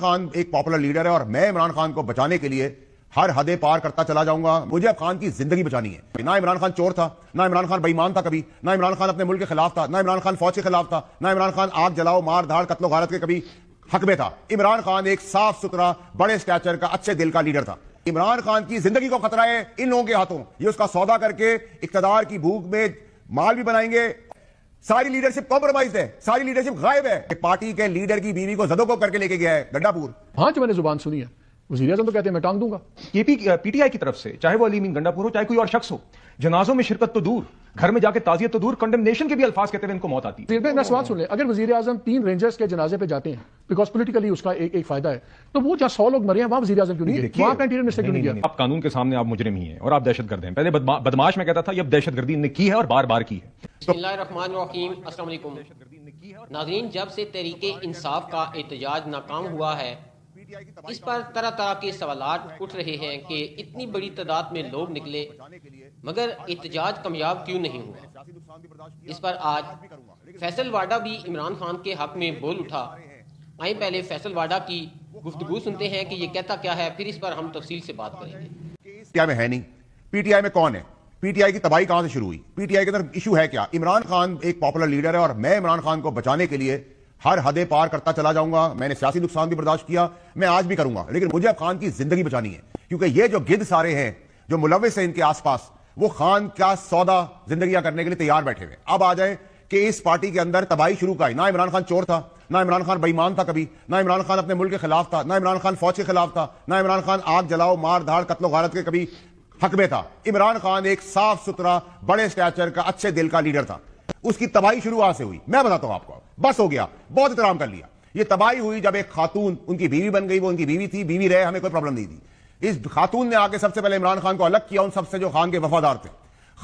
खान एक popular leader है और मैं इमरान खान को बचाने के लिए हर हदे पार करता चला जाऊंगा मुझे अब खान की जिंदगी बचानी है ना इमरान खान चोर था ना इमरान खान बेईमान था कभी ना इमरान खान अपने मुल्क के खिलाफ था ना इमरान खान फौज के खिलाफ था ना इमरान खान आग जलाओ मार धाड़ कत्लो भारत के कभी हक में था इमरान खान एक साफ सुथरा बड़े स्टैचर का अच्छे दिल का लीडर था इमरान खान की जिंदगी को खतरा है इन लोगों के हाथों ये उसका सौदा करके इकतदार की भूख में माल भी बनाएंगे सारी लीडरशिप कॉम्प्रोमाइज है सारी लीडरशिप गायब है कि पार्टी के लीडर की बीवी को जदों को करके लेके गया है गंडापुर हाँ जो मैंने जुबान सुनी है वजीर अजम तो कहते हैं मैं टांग दूंगा केपी पीटीआई की तरफ से चाहे वो अलीमिन गंडापुर हो चाहे कोई और शख्स हो जनाजों में शिरकत तो दूर घर में जाके ताजियत तो दूर कंडेमनेशन के भी अल्फाज कहते हुए इनको मौत आती है मैं सवाल सुन ले अगर वजी आजम तीन रेंजर्स के जनाजे पे जाते हैं बिकॉज पोलिटिकली उसका एक, एक फायदा है तो वो जहाँ सौ लोग मरे हैं वहां वजी आजम क्यों नहीं देखिए आप कानून के सामने आप मुजरिम ही है और आप दहशत गर्द हैं पहले बदमाश में कहता था अब दहशत गर्दी इनने की है और बार बार की है नाजरीन जब से तरीके इंसाफ का एहतजाज नाकाम हुआ है इस पर तरह तरह के सवाल उठ रहे हैं कि इतनी बड़ी तादाद में लोग निकले मगर एहतजाज कामयाब क्यों नहीं हुआ इस पर आज फैसल वाडा भी इमरान खान के हक में बोल उठा आए पहले फैसल वाडा की गुफ्तगु सुनते हैं कि ये कहता क्या है फिर इस पर हम तफसील से बात करेंगे पीटीआई में है नहीं पीटीआई में कौन है पीटीआई की तबाही कहां से शुरू हुई पीटीआई के अंदर इशू है क्या इमरान खान एक पॉपुलर लीडर है और मैं इमरान खान को बचाने के लिए हर हदे पार करता चला जाऊंगा मैंने सियासी नुकसान भी बर्दाश्त किया मैं आज भी करूंगा लेकिन मुझे अब खान की जिंदगी बचानी है क्योंकि ये जो गिद सारे हैं जो मुलविस हैं इनके आसपास वो खान का सौदा जिंदगी करने के लिए तैयार बैठे हुए अब आ जाए कि इस पार्टी के अंदर तबाही शुरू का ना इमरान खान चोर था ना इमरान खान बेईमान था कभी ना इमरान खान अपने मुल्क के खिलाफ था ना इमरान खान फौज के खिलाफ था ना इमरान खान आग जलाओ मार धाड़ कत्लो गारत के कभी हक में था इमरान खान एक साफ सुथरा बड़े स्टैचर का अच्छे दिल का लीडर था उसकी तबाही शुरुआत से हुई मैं बताता हूं आपको बस हो गया बहुत इतराम कर लिया ये तबाही हुई जब एक खातून उनकी बीवी बन गई वो उनकी बीवी थी बीवी रहे हमें कोई प्रॉब्लम नहीं थी इस खातून ने आके सबसे पहले इमरान खान को अलग किया उन सबसे जो खान के वफादार थे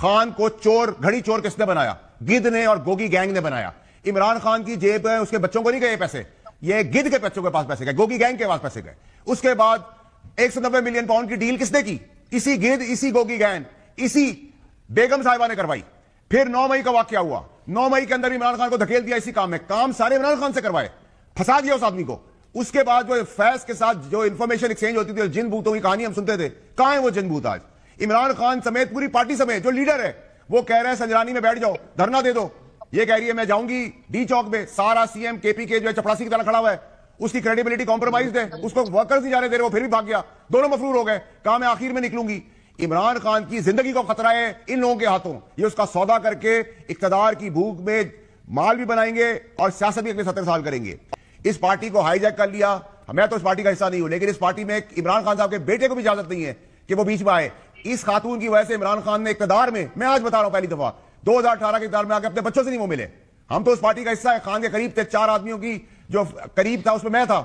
खान को चोर घड़ी चोर किसने बनाया गिद ने और गोगी गैंग ने बनाया इमरान खान की जेब उसके बच्चों को नहीं गए पैसे ये गिद के बच्चों के पास पैसे गए गोगी गैंग के पास पैसे गए उसके बाद एक मिलियन पाउंड की डील किसने की इसी गेंद इसी गोगी गैन इसी बेगम साहिबा ने करवाई फिर 9 मई का वाक्य हुआ 9 मई के अंदर इमरान खान को धकेल दिया इसी काम में काम सारे इमरान खान से करवाए फंसा दिया उस आदमी को उसके बाद जो फैस के साथ जो इंफॉर्मेशन एक्सचेंज होती थी जिन भूतों की कहानी हम सुनते थे कहा है वो जिन भूत आज इमरान खान समेत पूरी पार्टी समेत जो लीडर है वो कह रहे हैं संजरानी में बैठ जाओ धरना दे दो ये कह रही है मैं जाऊंगी डी चौक में सारा सीएम केपी के जो है चपड़ासी की तरह खड़ा हुआ है उसकी क्रेडिबिलिटी कॉम्प्रोमाइज है उसको वर्कर्स नहीं जाने दे रहे वो फिर भी भाग गया दोनों मफरूर हो गए कहा मैं आखिर में निकलूंगी इमरान खान की जिंदगी को खतरा है इन लोगों के हाथों ये उसका सौदा करके इकतदार की भूख में माल भी बनाएंगे और सियासत भी अगले सत्रह साल करेंगे इस पार्टी को हाईजैक कर लिया मैं तो इस पार्टी का हिस्सा नहीं हूं लेकिन इस पार्टी में इमरान खान साहब के बेटे को भी इजाजत नहीं है कि वो बीच में आए इस खातून की वजह से इमरान खान ने इकतदार में मैं आज बता रहा हूं पहली दफा दो के इकदार में आके अपने बच्चों से नहीं वो मिले हम तो उस पार्टी का हिस्सा है खान के करीब थे चार आदमियों की जो करीब था उसमें मैं था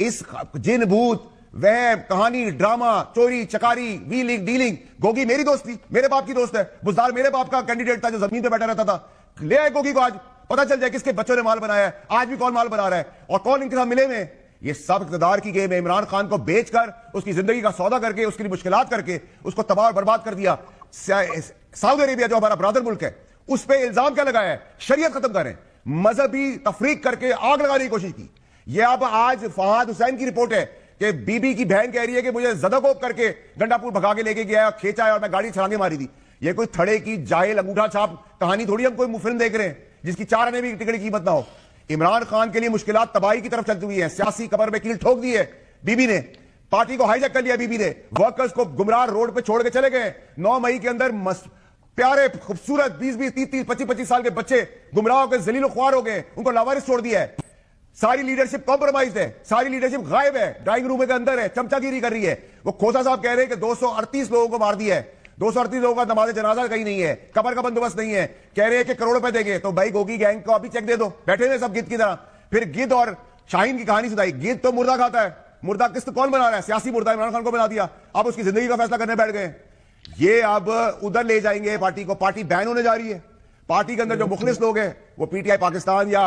इस जिन भूत वह कहानी ड्रामा चोरी चकारी व्हीलिंग डीलिंग गोगी मेरी दोस्त थी मेरे बाप की दोस्त है बुजदार मेरे बाप का कैंडिडेट था जो जमीन पे बैठा रहता था ले आए गोगी को आज पता चल जाए किसके बच्चों ने माल बनाया है आज भी कौन माल बना रहा है और कौन इनके साथ मिले हुए ये सब इकतदार की गेम है इमरान खान को बेचकर उसकी जिंदगी का सौदा करके उसकी मुश्किल करके उसको तबाह बर्बाद कर दिया सऊदी अरेबिया जो हमारा ब्रादर मुल्क है उस पर इल्जाम क्या लगाया है शरीय खत्म करें मजहबी तफरीक करके आग लगाने की कोशिश की यह अब आज फहाद हुसैन की रिपोर्ट है कि बीबी की बहन कह रही है कि मुझे जदकोप करके गंडापुर भगा के लेके गया खेचा है और मैं गाड़ी छलांगे मारी थी ये कोई थड़े की जायल अंगूठा छाप कहानी थोड़ी हम कोई फिल्म देख रहे हैं जिसकी चार आने भी टिकट की कीमत ना हो इमरान खान के लिए मुश्किल तबाही की तरफ चलती हुई है सियासी कबर में कील ठोक दी है बीबी ने पार्टी को हाईजैक कर लिया बीबी ने वर्कर्स को गुमराह रोड पर छोड़ के चले गए नौ मई के अंदर प्यारे खूबसूरत बीस बीस तीस तीस पच्चीस पच्चीस साल के बच्चे गुमराह हो गए जलीलो खुआर हो गए उनको लावारिस छोड़ दिया है सारी लीडरशिप कॉम्प्रोमाइज है सारी लीडरशिप गायब है ड्राइंग रूम के अंदर है चमचागिरी कर रही है वो खोसा साहब कह रहे हैं कि दो लोगों को मार दिया है दो सौ अड़तीस लोगों का नमाज जनाजा कहीं नहीं है कबर का बंदोबस्त नहीं है कह रहे हैं कि करोड़ रुपए देंगे तो भाई गोगी गैंग को अभी चेक दे दो बैठे हुए सब गिद्ध की तरह फिर गिद्ध और शाहीन की कहानी सुनाई गिद्ध तो मुर्दा खाता है मुर्दा किस्त कौन बना रहा है सियासी मुर्दा इमरान खान को बना दिया आप उसकी जिंदगी का फैसला करने बैठ गए ये अब उधर ले जाएंगे पार्टी को पार्टी बैन होने जा रही है पार्टी के अंदर जो मुखलिस लोग हैं वो पीटीआई पाकिस्तान या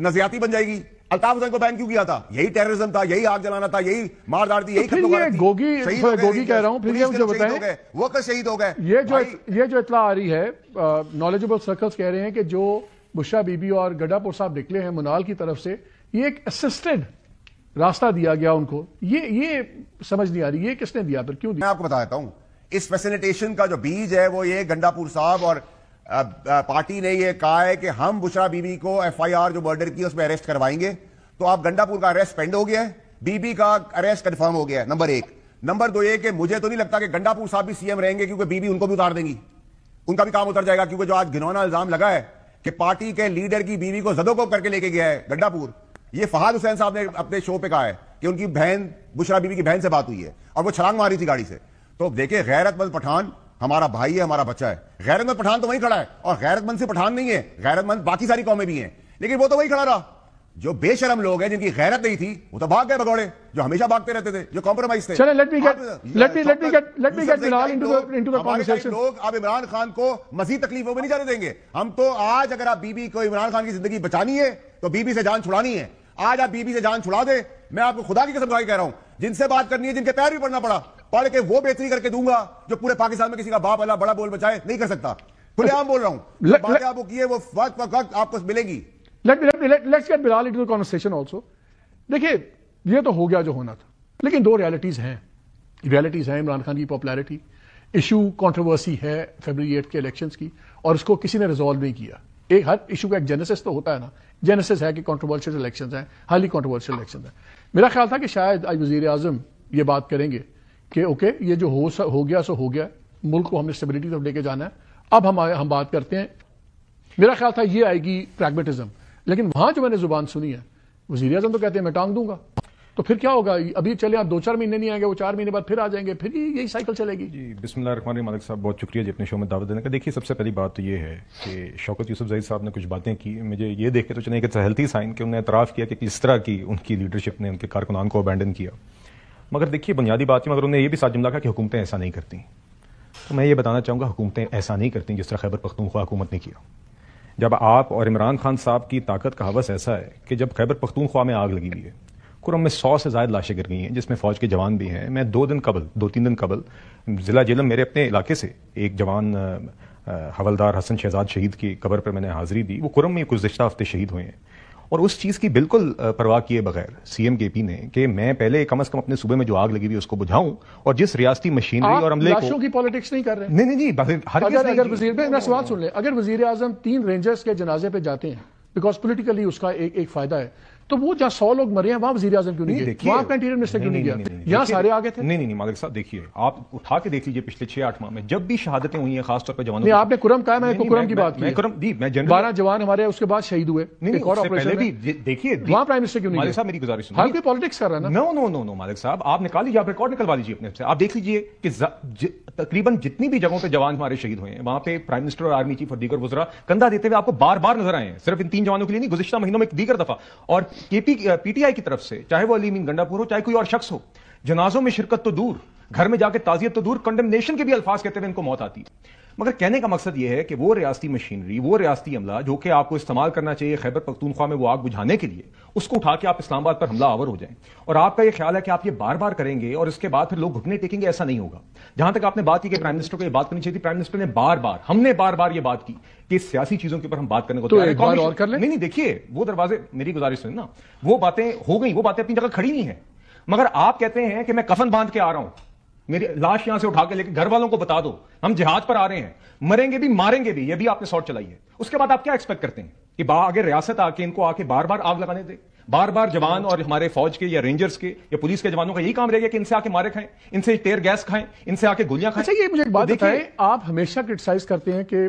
नजरियाती बन जाएगी अल्ताफ हुसैन को बैन क्यों किया था यही टेररिज्म था यही आग जलाना था यही मारदार थी यही तो गोगी गोगी कह रहा हूँ फिर ये मुझे बताएं वर्कर शहीद हो गए ये जो ये जो इतला आ रही है नॉलेजेबल सर्कल्स कह रहे हैं कि जो बुशा बीबी और गड्डापुर साहब निकले हैं मुनाल की तरफ से ये एक असिस्टेड रास्ता दिया गया उनको ये ये समझ नहीं आ रही ये किसने दिया फिर क्यों दिया मैं आपको बताता हूँ इस फैसिलिटेशन का जो बीज है वो ये गंडापुर साहब और पार्टी ने ये कहा है कि हम बुशरा बीबी को एफआईआर जो मर्डर की उसमें अरेस्ट करवाएंगे तो आप गंडापुर का अरेस्ट पेंड हो गया है बीबी का अरेस्ट कंफर्म हो गया है नंबर एक नंबर दो ये कि मुझे तो नहीं लगता कि गंडापुर साहब भी सीएम रहेंगे क्योंकि बीबी उनको भी उतार देंगी उनका भी काम उतर जाएगा क्योंकि जो आज घिनौना इल्जाम लगा है कि पार्टी के लीडर की बीवी को जदोकोप करके लेके गया है गंडापुर ये फहाद हुसैन साहब ने अपने शो पे कहा है कि उनकी बहन बुशरा बीबी की बहन से बात हुई है और वो छलांग मारी थी गाड़ी से तो देखिए गैरतमंद पठान हमारा भाई है हमारा बच्चा है गैरतमंद पठान तो वही खड़ा है और गैरतमंद से पठान नहीं है गैरतमंद बाकी सारी कौमें भी हैं लेकिन वो तो वही खड़ा रहा जो बेशरम लोग हैं जिनकी गैरत नहीं थी वो तो भाग गए भगौड़े जो हमेशा भागते रहते थे जो कॉम्प्रोमाइज थे लोग अब इमरान खान को मजीद तकलीफों में नहीं जाने देंगे हम तो आज अगर आप बीबी को इमरान खान की जिंदगी बचानी है तो बीबी से जान छुड़ानी है आज आप बीबी से जान छुड़ा दे मैं आपको खुदा की कसम कह रहा हूं जिनसे बात करनी है जिनके पैर भी पड़ना पड़ा पढ़ के वो बेहतरी करके दूंगा जो पूरे पाकिस्तान में किसी का बाप अला बड़ा बोल बचाए नहीं कर सकता खुलेआम बोल रहा हूं बातें आपको की है वो वक्त वक्त आपको मिलेगी देखिए ये तो हो गया जो होना था लेकिन दो रियलिटीज हैं रियलिटीज हैं इमरान खान की पॉपुलैरिटी इशू कंट्रोवर्सी है फेबररी एट के इलेक्शंस की और उसको किसी ने रिजॉल्व नहीं किया एक हर इशू का एक जेनेसिस तो होता है ना जेनेसिस है कि कॉन्ट्रोवर्शियल इलेक्शन हैं हाईली कॉन्ट्रोवर्शियल इलेक्शन है मेरा ख्याल था कि शायद आज वजीर आजम ये बात करेंगे कि ओके ये जो हो हो गया सो हो गया मुल्क को हमें स्टेबिलिटी तरफ लेके जाना है अब हम हम बात करते हैं मेरा ख्याल था ये आएगी प्रैग्मेटिज्म लेकिन वहां जो मैंने जुबान सुनी है वजीर अजम तो कहते हैं मैं टांग दूंगा तो फिर क्या होगा अभी चले आप दो चार महीने नहीं आएंगे वो चार महीने बाद फिर आ जाएंगे फिर यही साइकिल चलेगी जी बिस्मिल्लाह मालिक साहब बहुत शुक्रिया जी अपने शो में दावत देने का देखिए सबसे पहली बात तो ये है कि शौकत यूसुफ जईद साहब ने कुछ बातें की मुझे ये देखे तो चले कि हेल्थी साइन कि उन्होंने एतराफ़ किया कि किस तरह की उनकी लीडरशिप ने उनके कारकुनान को अबेंडन किया मगर देखिए बुनियादी बात मगर उन्होंने ये भी साथ जुमला कहा कि हुकूमतें ऐसा नहीं करती तो मैं ये बताना चाहूँगा हुकूमतें ऐसा नहीं करती जिस तरह खैबर पख्तूनख्वा हुकूमत ने किया जब आप और इमरान खान साहब की ताकत का हवस ऐसा है कि जब खैबर पख्तूनख्वा में आग लगी हुई है कुरम में सौ से ज्यादा लाशें गिर गई हैं जिसमें फ़ौज के जवान भी हैं मैं दो दिन कबल दो तीन दिन कबल ज़िला जेलम मेरे अपने इलाके से एक जवान हवलदार हसन शहजाद शहीद की कबर पर मैंने हाज़िरी दी वो कुरम में गुजशत हफ्ते शहीद हुए हैं और उस चीज़ की बिल्कुल परवाह किए बगैर सीएम के पी ने कि मैं पहले कम अज कम अपने सूबे में जो आग लगी हुई उसको बुझाऊं और जिस रियासती मशीनरी और अमले को की पॉलिटिक्स नहीं कर रहे नहीं नहीं हर अगर, अगर वजीर सवाल सुन ले अगर वजीर आजम तीन रेंजर्स के जनाजे पे जाते हैं बिकॉज पोलिटिकली उसका एक एक फायदा है तो वो जहाँ सौ लोग मरे हैं वहां वजी आजम क्यों नहीं देखिए मिनिस्टर क्यों नहीं यहाँ सारे आगे थे नहीं नहीं मालिक साहब देखिए आप उठा के देख लीजिए पिछले छह आठ माह में जब भी शहादतें हुई हैं खासतौर पर जवानों आपने कुरम कहा मैं कुरम की बात की बारह जवान हमारे उसके बाद शहीद हुए देखिए वहां प्राइम मिनिस्टर क्यों नहीं साहब मेरी गुजारिश हर कोई पॉलिटिक्स कर रहा है नो नो नो नो मालिक साहब आप निकाल लीजिए आप रिकॉर्ड निकलवा लीजिए अपने आप देख लीजिए कि तकरीबन जितनी भी जगहों पर जवान हमारे शहीद हुए हैं वहां पे प्राइम मिनिस्टर और आर्मी चीफ और दीगर गुजरा कंधा देते हुए आपको बार बार नजर आए सिर्फ इन तीन जवानों के लिए नहीं गुजशत महीनों में दीगर दफा और केपी पीटीआई की तरफ से चाहे वो अलीमीन गंडापुर हो चाहे कोई और शख्स हो जनाजों में शिरकत तो दूर घर में जाके ताजियत तो दूर कंडेमनेशन के भी अल्फाज कहते हुए इनको मौत आती है मगर कहने का मकसद यह है कि वो रियासती मशीनरी वो रियासती अमला जो कि आपको इस्तेमाल करना चाहिए खैबर पख्तूनख्वा में वो आग बुझाने के लिए उसको उठा के आप इस्लामाबाद पर हमला आवर हो जाएं और आपका ये ख्याल है कि आप ये बार बार करेंगे और इसके बाद फिर लोग घुटने टेकेंगे ऐसा नहीं होगा जहां तक आपने बात की कि प्राइम मिनिस्टर को यह बात करनी चाहिए प्राइम मिनिस्टर ने बार बार हमने बार बार ये बात की कि सियासी चीजों के ऊपर हम बात करने को तो और कर ले नहीं देखिए वो दरवाजे मेरी गुजारिश सुन ना वो बातें हो गई वो बातें अपनी जगह खड़ी नहीं है मगर आप कहते हैं कि मैं कफन बांध के आ रहा हूं मेरी लाश यहां से उठा के लेके घर वालों को बता दो हम जहाज पर आ रहे हैं मरेंगे भी मारेंगे भी ये भी आपने शॉर्ट चलाई है उसके बाद आप क्या एक्सपेक्ट करते हैं कि आगे रियासत आके इनको आके बार बार आग लगाने दे बार बार जवान और हमारे फौज के या रेंजर्स के या पुलिस के जवानों का यही काम रहेगा कि इनसे आके मारे खाएं इनसे टेर गैस खाएं इनसे आके गोलियां खाएं अच्छा ये मुझे एक बात बताएं आप हमेशा क्रिटिसाइज करते हैं कि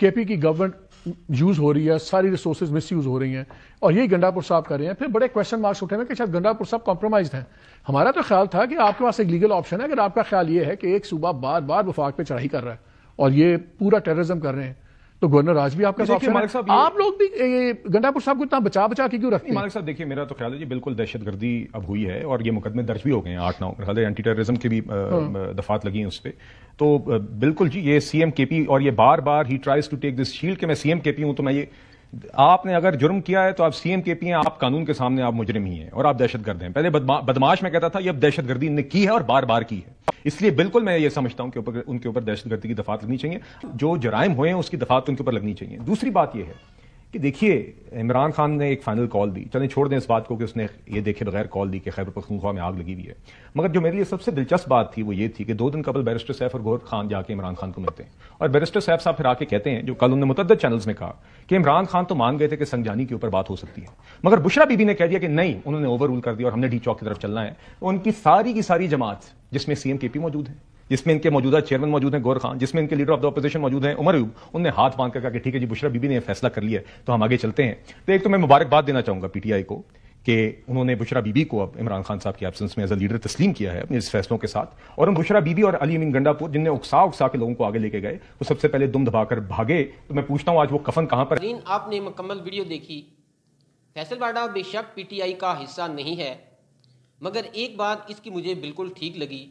केपी की गवर्नमेंट यूज़ हो रही है सारी रिसोर्सेज मिस यूज़ हो रही हैं और यही गंडापुर साहब कर रहे हैं फिर बड़े क्वेश्चन मार्क्स उठे हैं कि शायद गंडापुर साहब कॉम्प्रोमाइज हैं हमारा तो ख्याल था कि आपके पास एक लीगल ऑप्शन है अगर आपका ख्याल ये है कि एक सूबा बार बार वफाक पर चढ़ाई कर रहा है और ये पूरा टेररिज्म कर रहे हैं तो गवर्नर आज भी आपका मालिक साहब आप लोग भी गंडापुर साहब को इतना बचा बचा के क्यों रखते हैं मालिक साहब देखिए मेरा तो ख्याल है जी बिल्कुल दहशतगर्दी अब हुई है और ये मुकदमे दर्ज भी हो गए हैं आठ नौ ख्याल एंटी टेररिज्म के भी हाँ। दफात लगी हैं उस पर तो बिल्कुल जी ये सीएम के पी और ये बार बार ही tries to take this shield के मैं सीएम के पी हूं तो मैं ये आपने अगर जुर्म किया है तो आप सीएम के पी हैं आप कानून के सामने आप मुजरिम ही हैं और आप दहशत गर्द हैं पहले बदमाश में कहता था ये अब दहशत गर्दी ने की है और बार बार की है इसलिए बिल्कुल मैं ये समझता हूं कि उनके ऊपर दहशत गर्दी की दफात लगनी चाहिए जो जराइम हुए हैं उसकी दफात उनके ऊपर लगनी चाहिए दूसरी बात यह है कि देखिए इमरान खान ने एक फाइनल कॉल दी चलें छोड़ दें इस बात को कि उसने ये देखे बगैर कॉल दी कि खैबर पखनखवा में आग लगी हुई है मगर जो मेरे लिए सबसे दिलचस्प बात थी वो ये थी कि दो दिन कबल बैरिस्टर सैफ और गोहर खान जाके इमरान खान को मिलते हैं और बैरिस्टर सैफ साहब फिर आके कहते हैं जो कल उन्होंने मुतद चैनल्स में कहा कि इमरान खान तो मान गए थे कि संगजानी के ऊपर बात हो सकती है मगर बुशरा बीबी ने कह दिया कि नहीं उन्होंने ओवर रूल कर दिया और हमने डी चौक की तरफ चलना है उनकी सारी की सारी जमात जिसमें सीएम के पी मौजूद है जिसमें इनके मौजूदा चेयरमैन मौजूद हैं गौर खान जिसमें इनके लीडर ऑफ द ऑपोजिशन मौजूद हैं उमर अयूब उनने हाथ बांध कर कहा कि ठीक है जी बुशरा बीबी ने फैसला कर लिया तो हम आगे चलते हैं तो एक तो मैं मुबारकबाद देना चाहूंगा पीटीआई को कि उन्होंने बुशरा बीबी को अब इमरान खान साहब की एबसेंस में एज अ लीडर तस्लीम किया है अपने इस फैसलों के साथ और हम बुशरा बीबी और अली अमीन गंडापुर जिनने उकसा उकसा के लोगों को आगे लेके गए वो सबसे पहले दुम दबाकर भागे तो मैं पूछता हूँ आज वो कफन कहाँ पर आपने मुकम्मल वीडियो देखी फैसल बाडा बेशक पीटीआई का हिस्सा नहीं है मगर एक बात इसकी मुझे बिल्कुल ठीक लगी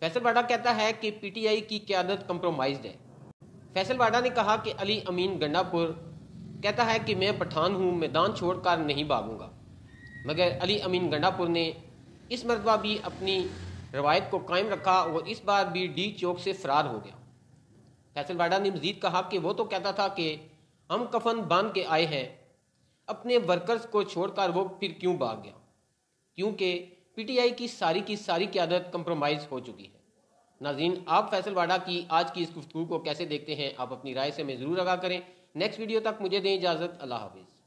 फैसल वाडा कहता है कि पीटीआई की क्यादत कंप्रोमाइज है फैसल वाडा ने कहा कि अली अमीन गंडापुर कहता है कि मैं पठान हूँ मैदान छोड़कर नहीं भागूंगा मगर अली अमीन गंडापुर ने इस मरतबा भी अपनी रवायत को कायम रखा और इस बार भी डी चौक से फरार हो गया फैसल वाडा ने मजीद कहा कि वो तो कहता था कि हम कफन बांध के आए हैं अपने वर्कर्स को छोड़कर वो फिर क्यों भाग गया क्योंकि पीटीआई की सारी की सारी क्यादत कंप्रोमाइज हो चुकी है नाजीन आप फैसलवाडा की आज की इस गुफ्तु को कैसे देखते हैं आप अपनी राय से हमें ज़रूर आगा करें नेक्स्ट वीडियो तक मुझे दें इजाज़त अल्लाह हाफिज़